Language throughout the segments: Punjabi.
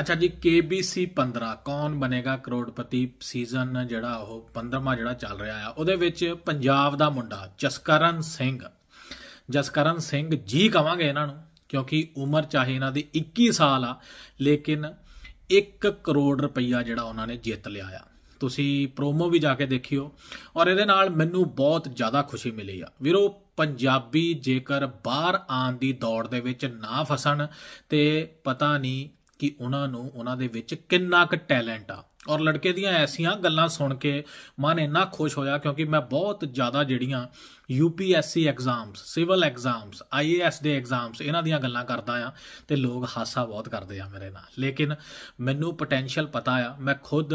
ਅੱਛਾ ਜੀ KBC 15 ਕੌਣ ਬਨੇਗਾ ਕਰੋੜਪਤੀ ਸੀਜ਼ਨ ਜਿਹੜਾ ਉਹ 15ਵਾਂ ਜਿਹੜਾ ਚੱਲ ਰਿਹਾ ਆ ਉਹਦੇ ਵਿੱਚ ਪੰਜਾਬ ਦਾ ਮੁੰਡਾ ਜਸਕਰਨ ਸਿੰਘ ਜਸਕਰਨ ਸਿੰਘ ਜੀ ਕਵਾਂਗੇ ਇਹਨਾਂ ਨੂੰ ਕਿਉਂਕਿ ਉਮਰ ਚਾਹੇ ਇਹਨਾਂ ਦੀ 21 ਸਾਲ ਆ ਲੇਕਿਨ 1 ਕਰੋੜ ਰੁਪਈਆ ਜਿਹੜਾ ਉਹਨਾਂ ਨੇ ਜਿੱਤ ਲਿਆ ਆ ਤੁਸੀਂ ਪ੍ਰੋਮੋ ਵੀ ਜਾ ਕੇ ਦੇਖਿਓ ਔਰ ਇਹਦੇ ਨਾਲ ਮੈਨੂੰ ਬਹੁਤ ਜ਼ਿਆਦਾ ਖੁਸ਼ੀ ਮਿਲੀ ਆ ਵੀਰੋ ਪੰਜਾਬੀ ਜੇਕਰ ਬਾਹਰ ਆਨ ਦੀ ਦੌੜ ਦੇ ਵਿੱਚ ਨਾ ਫਸਣ ਤੇ ਪਤਾ ਨਹੀਂ ਕਿ ਉਹਨਾਂ ਨੂੰ ਉਹਨਾਂ ਦੇ ਵਿੱਚ ਕਿੰਨਾ ਕੁ ਟੈਲੈਂਟ ਆ ਔਰ ਲੜਕੇ ਦੀਆਂ ਐਸੀਆਂ ਗੱਲਾਂ ਸੁਣ ਕੇ ਮਨ ਇੰਨਾ ਖੁਸ਼ ਹੋਇਆ ਕਿਉਂਕਿ ਮੈਂ ਬਹੁਤ ਜ਼ਿਆਦਾ ਜਿਹੜੀਆਂ UPSC exams civil exams IAS ਦੇ ਐਗਜ਼ਾਮਸ ਇਹਨਾਂ ਦੀਆਂ ਗੱਲਾਂ ਕਰਦਾ ਆ ਤੇ ਲੋਕ ਹਾਸਾ ਬਹੁਤ ਕਰਦੇ ਆ ਮੇਰੇ ਨਾਲ ਲੇਕਿਨ ਮੈਨੂੰ ਪੋਟੈਂਸ਼ੀਅਲ ਪਤਾ ਆ ਮੈਂ ਖੁਦ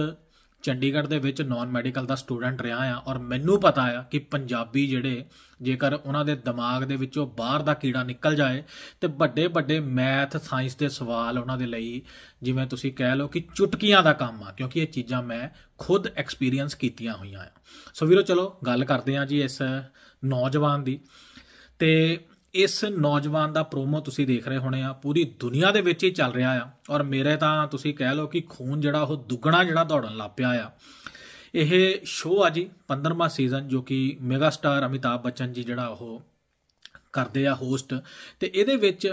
ਚੰਡੀਗੜ੍ਹ ਦੇ ਵਿੱਚ ਨਾਨ ਮੈਡੀਕਲ ਦਾ ਸਟੂਡੈਂਟ ਰਿਹਾ ਆ ਔਰ ਮੈਨੂੰ ਪਤਾ ਆ ਕਿ ਪੰਜਾਬੀ ਜਿਹੜੇ ਜੇਕਰ ਉਹਨਾਂ ਦੇ ਦਿਮਾਗ ਦੇ ਵਿੱਚੋਂ ਬਾਹਰ ਦਾ ਕੀੜਾ ਨਿਕਲ ਜਾਏ ਤੇ ਵੱਡੇ ਵੱਡੇ ਮੈਥ ਸਾਇੰਸ ਦੇ ਸਵਾਲ ਉਹਨਾਂ ਦੇ ਲਈ ਜਿਵੇਂ ਤੁਸੀਂ ਕਹਿ ਲਓ ਕਿ ਚੁਟਕੀਆਂ ਦਾ ਕੰਮ ਆ ਕਿਉਂਕਿ ਇਹ ਚੀਜ਼ਾਂ ਮੈਂ ਖੁਦ ਐਕਸਪੀਰੀਅੰਸ ਕੀਤੀਆਂ ਹੋਈਆਂ ਆ ਸੋ ਵੀਰੋ ਚਲੋ ਗੱਲ ਕਰਦੇ ਆ ਜੀ ਇਸ ਨੌਜਵਾਨ ਦੀ ਤੇ ਇਸ ਨੌਜਵਾਨ ਦਾ ਪ੍ਰੋਮੋ ਤੁਸੀਂ ਦੇਖ ਰਹੇ ਹੋਣੇ ਆ ਪੂਰੀ ਦੁਨੀਆ ਦੇ ਵਿੱਚ ਹੀ ਚੱਲ ਰਿਹਾ ਆ ਔਰ ਮੇਰੇ ਤਾਂ ਤੁਸੀਂ ਕਹਿ ਲਓ ਕਿ ਖੂਨ ਜਿਹੜਾ ਉਹ ਦੁੱਗਣਾ ਜਿਹੜਾ ਦੌੜਨ ਲੱਗ ਪਿਆ ਆ ਇਹ ਸ਼ੋਅ ਆ ਜੀ 15ਵਾਂ ਸੀਜ਼ਨ ਜੋ ਕਿ ਮੈਗਾ ਸਟਾਰ ਅਮਿਤਾਭ ਬੱਚਨ ਜੀ ਜਿਹੜਾ ਉਹ ਕਰਦੇ ਆ ਹੋਸਟ ਤੇ ਇਹਦੇ ਵਿੱਚ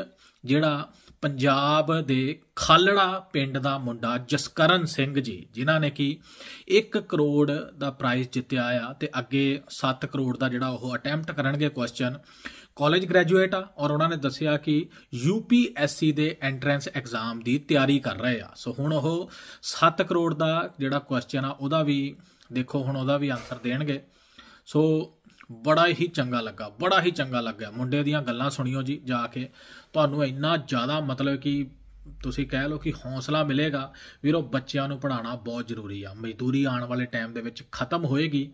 ਜਿਹੜਾ ਪੰਜਾਬ ਦੇ ਖਾਲੜਾ ਪਿੰਡ ਦਾ ਮੁੰਡਾ ਜਸਕਰਨ ਸਿੰਘ ਜੀ ਜਿਨ੍ਹਾਂ ਨੇ ਕਿ 1 ਕਰੋੜ ਦਾ ਪ੍ਰਾਈਜ਼ ਜਿੱਤਿਆ ਆ ਤੇ ਅੱਗੇ 7 ਕਰੋੜ ਦਾ ਜਿਹੜਾ ਉਹ ਅਟੈਂਪਟ ਕਰਨਗੇ ਕੁਐਸਚਨ ਕਾਲਜ ਗ੍ਰੈਜੂਏਟ ਆ ਔਰ ਉਹਨਾਂ ਨੇ ਦੱਸਿਆ ਕਿ ਯੂਪੀਐਸਸੀ ਦੇ ਐਂਟਰੈਂਸ ਐਗਜ਼ਾਮ ਦੀ ਤਿਆਰੀ ਕਰ ਰਹੇ ਆ ਸੋ ਹੁਣ ਉਹ 7 ਕਰੋੜ ਦਾ ਜਿਹੜਾ ਕੁਐਸਚਨ ਆ ਉਹਦਾ ਵੀ ਦੇਖੋ ਹੁਣ ਉਹਦਾ ਵੀ ਆਨਸਰ ਦੇਣਗੇ ਸੋ ਬੜਾ ਹੀ ਚੰਗਾ ਲੱਗਾ ਬੜਾ ਹੀ ਚੰਗਾ ਲੱਗਾ ਮੁੰਡੇ ਦੀਆਂ ਗੱਲਾਂ ਸੁਣਿਓ ਜੀ ਜਾ ਕੇ ਤੁਹਾਨੂੰ ਇੰਨਾ ਜ਼ਿਆਦਾ ਮਤਲਬ ਕਿ ਤੁਸੀਂ ਕਹਿ ਲਓ ਕਿ ਹੌਸਲਾ ਮਿਲੇਗਾ ਵੀਰੋ ਬੱਚਿਆਂ ਨੂੰ ਪੜਾਉਣਾ ਬਹੁਤ ਜ਼ਰੂਰੀ ਆ ਮਜ਼ਦੂਰੀ ਆਉਣ ਵਾਲੇ ਟਾਈਮ ਦੇ ਵਿੱਚ ਖਤਮ ਹੋਏਗੀ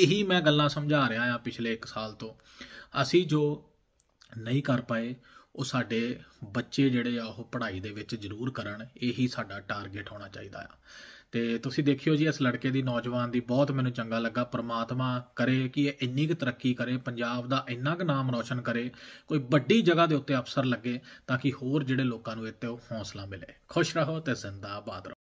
ਇਹੀ ਮੈਂ ਗੱਲਾਂ ਸਮਝਾ ਰਿਹਾ ਆ ਪਿਛਲੇ 1 ਸਾਲ ਤੋਂ ਅਸੀਂ ਜੋ ਨਹੀਂ ਕਰ ਪਾਏ ਉਹ ਸਾਡੇ ਬੱਚੇ ਜਿਹੜੇ ਆ ਉਹ ਪੜ੍ਹਾਈ ਦੇ ਵਿੱਚ ਜ਼ਰੂਰ ਕਰਨ ਇਹੀ ਸਾਡਾ ਟਾਰਗੇਟ ਹੋਣਾ ਚਾਹੀਦਾ ਆ ਤੇ ਤੁਸੀਂ ਦੇਖਿਓ ਜੀ ਇਸ ਲੜਕੇ ਦੀ ਨੌਜਵਾਨ ਦੀ ਬਹੁਤ ਮੈਨੂੰ ਚੰਗਾ ਲੱਗਾ ਪ੍ਰਮਾਤਮਾ ਕਰੇ ਕਿ ਇਹ ਇੰਨੀ ਕੁ ਤਰੱਕੀ ਕਰੇ ਪੰਜਾਬ ਦਾ ਇੰਨਾ ਕੁ ਨਾਮ ਰੋਸ਼ਨ ਕਰੇ ਕੋਈ ਵੱਡੀ ਜਗ੍ਹਾ ਦੇ ਉੱਤੇ ਅਫਸਰ ਲੱਗੇ ਤਾਂ ਕਿ ਹੋਰ ਜਿਹੜੇ ਲੋਕਾਂ ਨੂੰ ਇੱਥੇ ਹੌਸਲਾ ਮਿਲੇ ਖੁਸ਼ ਰਹੋ ਤੇ ਜ਼ਿੰਦਾਬਾਦ